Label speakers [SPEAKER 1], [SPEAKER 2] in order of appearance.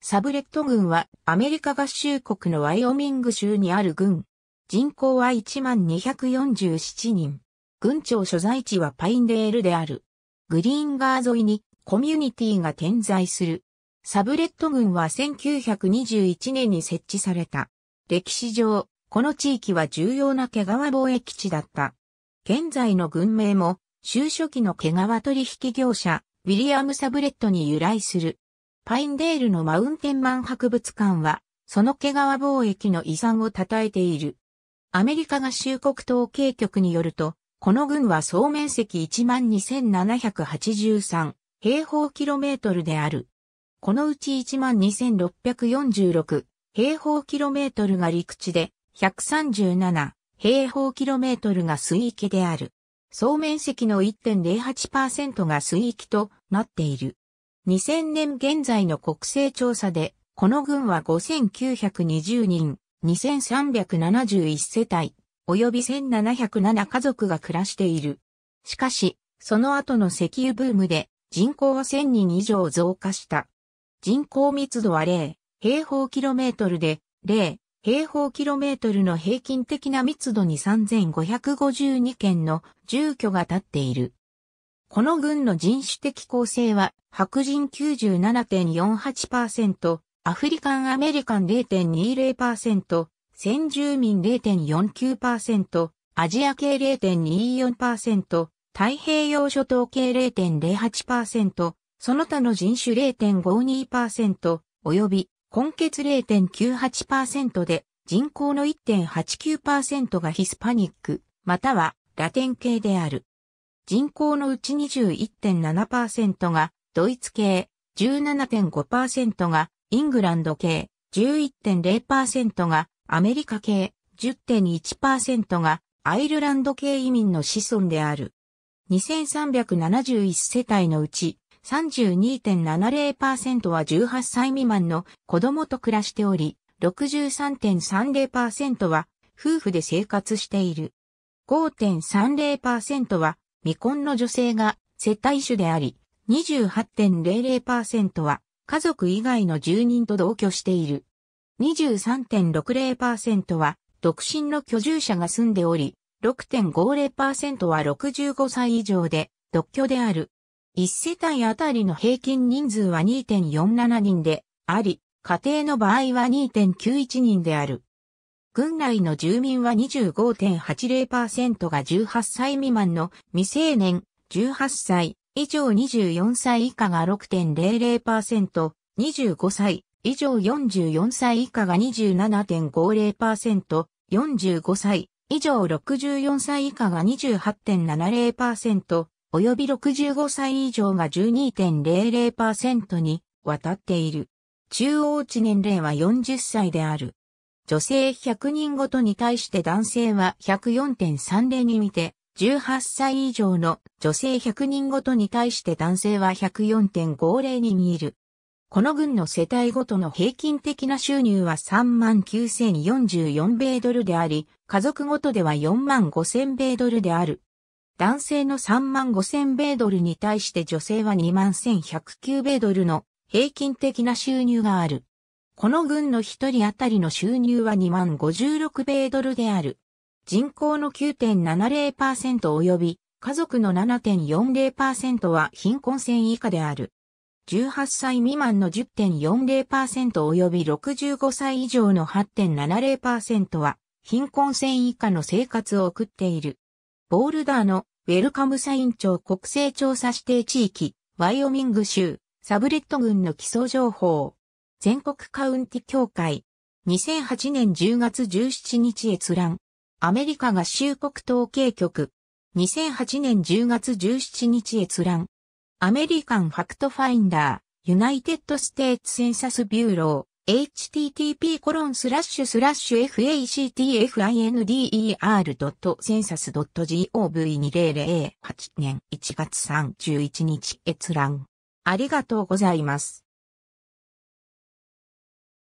[SPEAKER 1] サブレット軍はアメリカ合衆国のワイオミング州にある軍。人口は1247人。軍庁所在地はパインデールである。グリーンガー沿いにコミュニティが点在する。サブレット軍は1921年に設置された。歴史上、この地域は重要な毛皮貿易地だった。現在の軍名も、収書記の毛皮取引業者、ウィリアム・サブレットに由来する。パインデールのマウンテンマン博物館は、その毛皮貿易の遺産を称えている。アメリカ合衆国統計局によると、この軍は総面積12,783平方キロメートルである。このうち12,646平方キロメートルが陸地で、137平方キロメートルが水域である。総面積の1.08%が水域となっている。2000年現在の国勢調査で、この軍は5920人、2371世帯、及び1707家族が暮らしている。しかし、その後の石油ブームで人口は1000人以上増加した。人口密度は0平方キロメートルで0平方キロメートルの平均的な密度に3552件の住居が建っている。この軍の人種的構成は白人97.48%、アフリカンアメリカン0.20%、先住民0.49%、アジア系0.24%、太平洋諸島系0.08%、その他の人種0.52%、及び根血0.98%で人口の1.89%がヒスパニック、またはラテン系である。人口のうち21.7%がドイツ系、17.5%がイングランド系、11.0%がアメリカ系、10.1%がアイルランド系移民の子孫である。2371世帯のうち32.70%は18歳未満の子供と暮らしており、63.30%は夫婦で生活している。5.30%は未婚の女性が接待主であり、28.00%は家族以外の住人と同居している。23.60%は独身の居住者が住んでおり、6.50%は65歳以上で独居である。1世帯あたりの平均人数は2.47人であり、家庭の場合は2.91人である。郡内の住民は25.80%が18歳未満の未成年、18歳以上24歳以下が6.00%、25歳以上44歳以下が27.50%、45歳以上64歳以下が28.70%、及び65歳以上が12.00%に渡っている。中央値年齢は40歳である。女性100人ごとに対して男性は104.30に見て、18歳以上の女性100人ごとに対して男性は104.50に見える。この群の世帯ごとの平均的な収入は39,044米ドルであり、家族ごとでは45,000米ドルである。男性の35,000米ドルに対して女性は21,109米ドルの平均的な収入がある。この軍の一人当たりの収入は2万56米ドルである。人口の9.70%及び家族の7.40%は貧困線以下である。18歳未満の10.40%及び65歳以上の8.70%は貧困線以下の生活を送っている。ボールダーのウェルカムサイン庁国勢調査指定地域、ワイオミング州、サブレット郡の基礎情報。全国カウンティ協会。2008年10月17日閲覧。アメリカ合衆国統計局。2008年10月17日閲覧。アメリカンファクトファインダー、ユナイテッドステーツセンサスビューロー、http コロンスラッシュスラッシュ factfinder.census.gov2008 年1月31日閲覧。ありがとうございます。